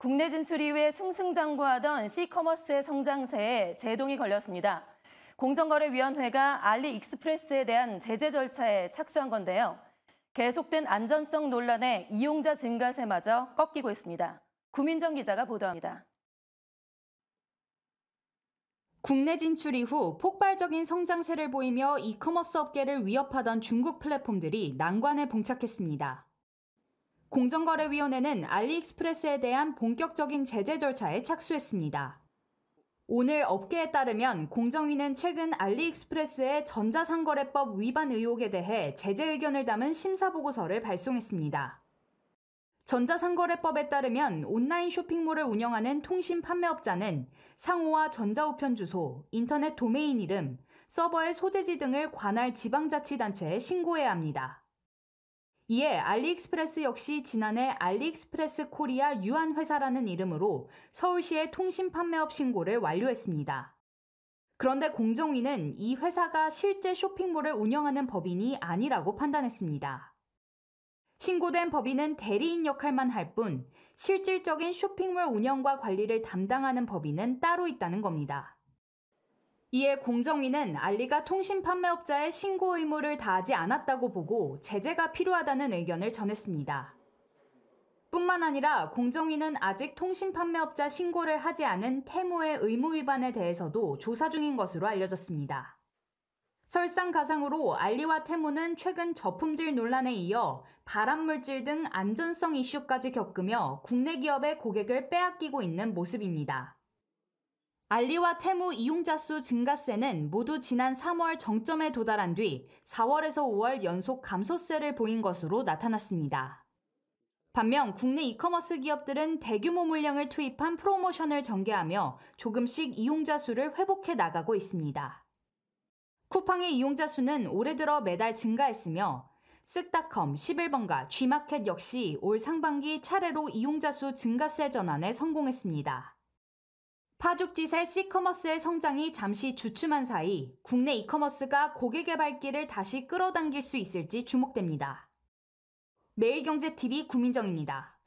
국내 진출 이후에 승승장구하던 시커머스의 성장세에 제동이 걸렸습니다. 공정거래위원회가 알리 익스프레스에 대한 제재 절차에 착수한 건데요. 계속된 안전성 논란에 이용자 증가세마저 꺾이고 있습니다. 구민정 기자가 보도합니다. 국내 진출 이후 폭발적인 성장세를 보이며 이커머스 업계를 위협하던 중국 플랫폼들이 난관에 봉착했습니다. 공정거래위원회는 알리익스프레스에 대한 본격적인 제재 절차에 착수했습니다. 오늘 업계에 따르면 공정위는 최근 알리익스프레스의 전자상거래법 위반 의혹에 대해 제재 의견을 담은 심사보고서를 발송했습니다. 전자상거래법에 따르면 온라인 쇼핑몰을 운영하는 통신 판매업자는 상호와 전자우편 주소, 인터넷 도메인 이름, 서버의 소재지 등을 관할 지방자치단체에 신고해야 합니다. 이에 알리익스프레스 역시 지난해 알리익스프레스 코리아 유한회사라는 이름으로 서울시의 통신 판매업 신고를 완료했습니다. 그런데 공정위는 이 회사가 실제 쇼핑몰을 운영하는 법인이 아니라고 판단했습니다. 신고된 법인은 대리인 역할만 할 뿐 실질적인 쇼핑몰 운영과 관리를 담당하는 법인은 따로 있다는 겁니다. 이에 공정위는 알리가 통신 판매업자의 신고 의무를 다하지 않았다고 보고 제재가 필요하다는 의견을 전했습니다. 뿐만 아니라 공정위는 아직 통신 판매업자 신고를 하지 않은 테모의 의무 위반에 대해서도 조사 중인 것으로 알려졌습니다. 설상가상으로 알리와 테모는 최근 저품질 논란에 이어 발암물질 등 안전성 이슈까지 겪으며 국내 기업의 고객을 빼앗기고 있는 모습입니다. 알리와 테무 이용자 수 증가세는 모두 지난 3월 정점에 도달한 뒤 4월에서 5월 연속 감소세를 보인 것으로 나타났습니다. 반면 국내 이커머스 기업들은 대규모 물량을 투입한 프로모션을 전개하며 조금씩 이용자 수를 회복해 나가고 있습니다. 쿠팡의 이용자 수는 올해 들어 매달 증가했으며 쓱닷컴, 11번가, G마켓 역시 올 상반기 차례로 이용자 수 증가세 전환에 성공했습니다. 파죽지세 시커머스의 성장이 잠시 주춤한 사이 국내 이커머스가 고객의 발길을 다시 끌어당길 수 있을지 주목됩니다. 매일경제TV 구민정입니다.